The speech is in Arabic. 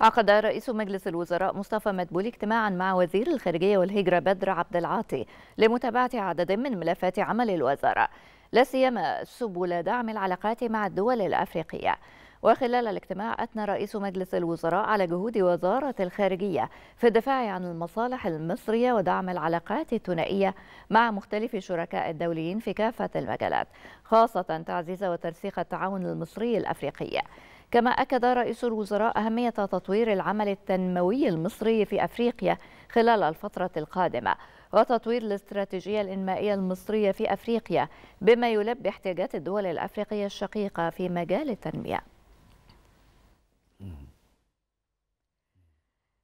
عقد رئيس مجلس الوزراء مصطفى مدبولي اجتماعا مع وزير الخارجية والهجرة بدر عبد العاطي لمتابعة عدد من ملفات عمل الوزارة لا سيما سبل دعم العلاقات مع الدول الأفريقية وخلال الاجتماع أثنى رئيس مجلس الوزراء على جهود وزارة الخارجية في الدفاع عن المصالح المصرية ودعم العلاقات الثنائية مع مختلف الشركاء الدوليين في كافة المجالات خاصة تعزيز وترسيخ التعاون المصري الأفريقي كما أكد رئيس الوزراء أهمية تطوير العمل التنموي المصري في أفريقيا خلال الفترة القادمة وتطوير الاستراتيجية الإنمائية المصرية في أفريقيا بما يلبي احتياجات الدول الأفريقية الشقيقة في مجال التنمية